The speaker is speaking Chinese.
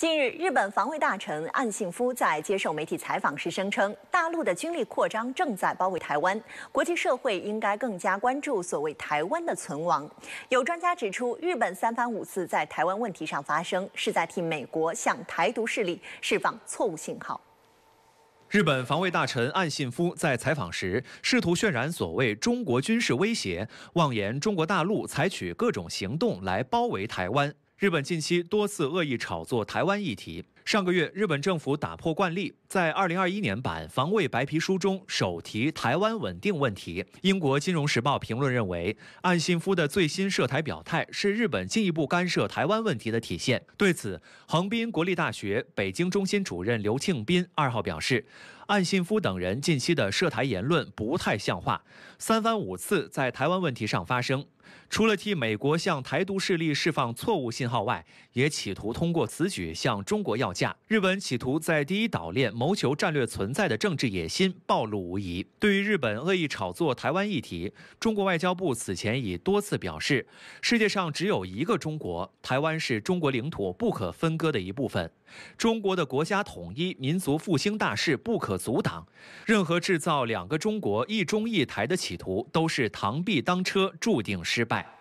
近日，日本防卫大臣岸信夫在接受媒体采访时声称，大陆的军力扩张正在包围台湾，国际社会应该更加关注所谓台湾的存亡。有专家指出，日本三番五次在台湾问题上发声，是在替美国向台独势力释放错误信号。日本防卫大臣岸信夫在采访时试图渲染所谓中国军事威胁，妄言中国大陆采取各种行动来包围台湾。日本近期多次恶意炒作台湾议题。上个月，日本政府打破惯例，在2021年版防卫白皮书中首提台湾稳定问题。英国金融时报评论认为，岸信夫的最新涉台表态是日本进一步干涉台湾问题的体现。对此，横滨国立大学北京中心主任刘庆斌二号表示。岸信夫等人近期的涉台言论不太像话，三番五次在台湾问题上发声，除了替美国向台独势力释放错误信号外，也企图通过此举向中国要价。日本企图在第一岛链谋求战略存在的政治野心暴露无遗。对于日本恶意炒作台湾议题，中国外交部此前已多次表示：世界上只有一个中国，台湾是中国领土不可分割的一部分。中国的国家统一、民族复兴大事不可。阻挡任何制造“两个中国、一中一台”的企图，都是螳臂当车，注定失败。